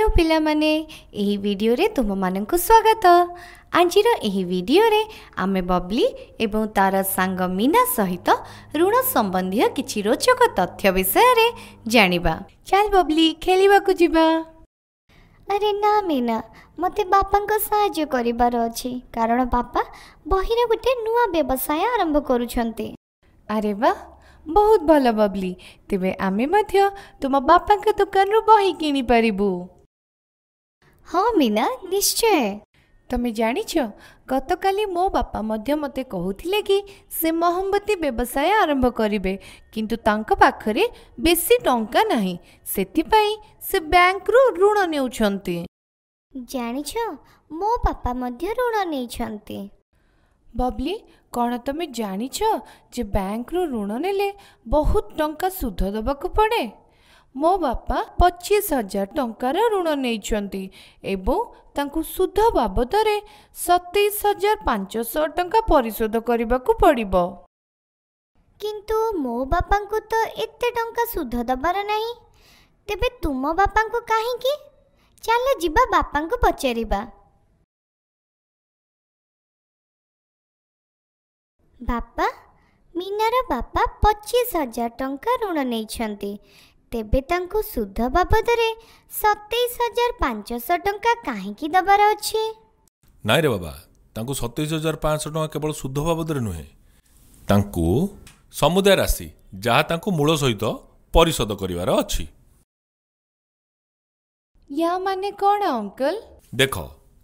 hello ପିଲାମାନେ ଏହି ଭିଡ଼ିଓରେ ତୁମମାନଙ୍କୁ ସ୍ୱାଗତ ଆଜିର ଏହି ଭିଡ଼ିଓରେ ଆମେ ବବ୍ଲି ଏବଂ ତାର ସାଙ୍ଗ ମୀନା ସହିତ ଋଣ ସମ୍ବନ୍ଧୀୟ କିଛି ରୋଚକ ତଥ୍ୟ ବିଷୟରେ ଜାଣିବା ଚାଲ ବବ୍ଲି ଖେଳିବାକୁ ଯିବା ଆରେ ନା ମୀନା ମୋତେ ବାପାଙ୍କ ସାହାଯ୍ୟ କରିବାର ଅଛି କାରଣ ବାପା ବହିରେ ଗୋଟିଏ ନୂଆ ବ୍ୟବସାୟ ଆରମ୍ଭ କରୁଛନ୍ତି ଆରେ ବା ବହୁତ ଭଲ ବବ୍ଲି ତେବେ ଆମେ ମଧ୍ୟ ତୁମ ବାପାଙ୍କ ଦୋକାନରୁ ବହି କିଣିପାରିବୁ ହଁ ମୀନା ନିଶ୍ଚୟ ତମେ ଜାଣିଛ ଗତକାଲି ମୋ ବାପା ମଧ୍ୟ ମୋତେ କହୁଥିଲେ କି ସେ ମହମବତୀ ବ୍ୟବସାୟ ଆରମ୍ଭ କରିବେ କିନ୍ତୁ ତାଙ୍କ ପାଖରେ ବେଶୀ ଟଙ୍କା ନାହିଁ ସେଥିପାଇଁ ସେ ବ୍ୟାଙ୍କରୁ ଋଣ ନେଉଛନ୍ତି ଜାଣିଛ ମୋ ବାପା ମଧ୍ୟ ଋଣ ନେଇଛନ୍ତି ବବ୍ଲି କ'ଣ ତମେ ଜାଣିଛ ଯେ ବ୍ୟାଙ୍କରୁ ଋଣ ନେଲେ ବହୁତ ଟଙ୍କା ସୁଧ ଦେବାକୁ ପଡ଼େ ମୋ ବାପା ପଚିଶ ହଜାର ଟଙ୍କାର ଋଣ ନେଇଛନ୍ତି ଏବଂ ତାଙ୍କୁ ସୁଧ ବାବଦରେ ସତେଇଶ ହଜାର ପାଞ୍ଚଶହ ଟଙ୍କା ପରିଶୋଧ କରିବାକୁ ପଡ଼ିବ କିନ୍ତୁ ମୋ ବାପାଙ୍କୁ ତ ଏତେ ଟଙ୍କା ସୁଧ ଦେବାର ନାହିଁ ତେବେ ତୁମ ବାପାଙ୍କୁ କାହିଁକି ଚାଲ ଯିବା ବାପାଙ୍କୁ ପଚାରିବା ବାପା ମୀନାର ବାପା ପଚିଶ ହଜାର ଟଙ୍କା ଋଣ ନେଇଛନ୍ତି ତେବେ ତାଙ୍କୁ ସୁଧ ବାବଦରେ ସତେଇଶ ହଜାର ପାଞ୍ଚଶହ ଟଙ୍କା କାହିଁକି ଦେବାର ଅଛି ନାଇଁରେ ବାବା ତାଙ୍କୁ ସତେଇଶ ହଜାର ପାଞ୍ଚଶହ ଟଙ୍କା କେବଳ ସୁଧ ବାବଦରେ ନୁହେଁ ତାଙ୍କୁ ସମୁଦାୟ ରାଶି ଯାହା ତାଙ୍କୁ ମୂଳ ସହିତ ପରିଶୋଧ କରିବାର ଅଛି କ'ଣ ଅଙ୍କଲ ଦେଖ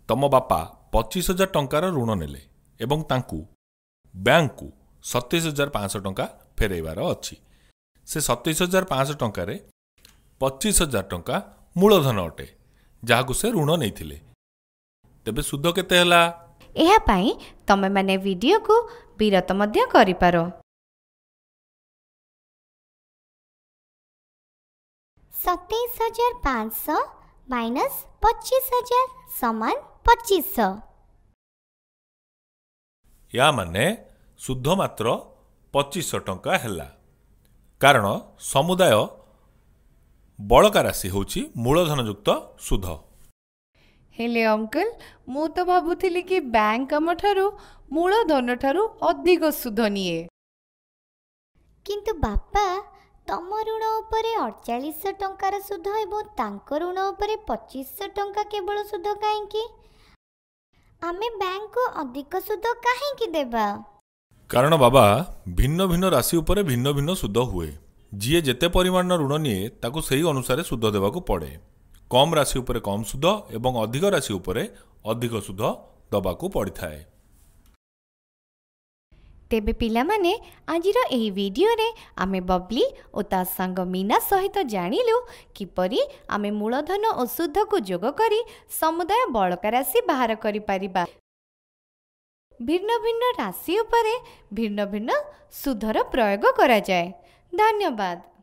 ତମ ବାପା ପଚିଶ ହଜାର ଟଙ୍କାର ଋଣ ନେଲେ ଏବଂ ତାଙ୍କୁ ବ୍ୟାଙ୍କକୁ ସତେଇଶ ହଜାର ପାଞ୍ଚଶହ ଟଙ୍କା ଫେରାଇବାର ଅଛି ସେ ସତେଇଶ ହଜାର ପାଞ୍ଚଶହ ଟଙ୍କାରେ ପଚିଶ ହଜାର ଟଙ୍କା ମୂଳଧନ ଅଟେ ଯାହାକୁ ସେ ଋଣ ନେଇଥିଲେ ତେବେ ସୁଧ କେତେ ହେଲା ଏହା ପାଇଁ ତମେମାନେ ଭିଡ଼ିଓକୁ ବିରତ ମଧ୍ୟ କରିପାର ସତେଇଶ ହଜାର ପାଞ୍ଚଶହ ମାଇନସ୍ ପଚିଶ ହଜାର ସମାନ ପଚିଶ ଏହା ମାନେ ସୁଧ ମାତ୍ର ପଚିଶଶହ ଟଙ୍କା ହେଲା କାରଣ ସମୁଦାୟ ବଳକା ରାଶି ହେଉଛି ମୂଳଧନଯୁକ୍ତ ସୁଧ ହେଲେ ଅଙ୍କଲ ମୁଁ ତ ଭାବୁଥିଲି କି ବ୍ୟାଙ୍କ ଆମଠାରୁ ମୂଳଧନଠାରୁ ଅଧିକ ସୁଧ ନିଏ କିନ୍ତୁ ବାପା ତମ ଋଣ ଉପରେ ଅଡ଼ଚାଳିଶଶହ ଟଙ୍କାର ସୁଧ ଏବଂ ତାଙ୍କ ଋଣ ଉପରେ ପଚିଶଶହ ଟଙ୍କା କେବଳ ସୁଧ କାହିଁକି ଆମେ ବ୍ୟାଙ୍କକୁ ଅଧିକ ସୁଧ କାହିଁକି ଦେବା କାରଣ ବାବା ଭିନ୍ନ ଭିନ୍ନ ରାଶି ଉପରେ ଭିନ୍ନ ଭିନ୍ନ ସୁଧ ହୁଏ ଯିଏ ଯେତେ ପରିମାଣର ଋଣ ନିଏ ତାକୁ ସେହି ଅନୁସାରେ ସୁଧ ଦେବାକୁ ପଡ଼େ କମ୍ ରାଶି ଉପରେ କମ୍ ସୁଧ ଏବଂ ଅଧିକ ରାଶି ଉପରେ ଅଧିକ ସୁଧ ଦେବାକୁ ପଡ଼ିଥାଏ ତେବେ ପିଲାମାନେ ଆଜିର ଏହି ଭିଡ଼ିଓରେ ଆମେ ବବ୍ଲି ଓ ତା ସାଙ୍ଗ ମୀନା ସହିତ ଜାଣିଲୁ କିପରି ଆମେ ମୂଳଧନ ଓ ସୁଧକୁ ଯୋଗ କରି ସମୁଦାୟ ବଳକା ରାଶି ବାହାର କରିପାରିବା ଭିନ୍ନ ଭିନ୍ନ ରାଶି ଉପରେ ଭିନ୍ନ ଭିନ୍ନ ସୁଧର ପ୍ରୟୋଗ କରାଯାଏ ଧନ୍ୟବାଦ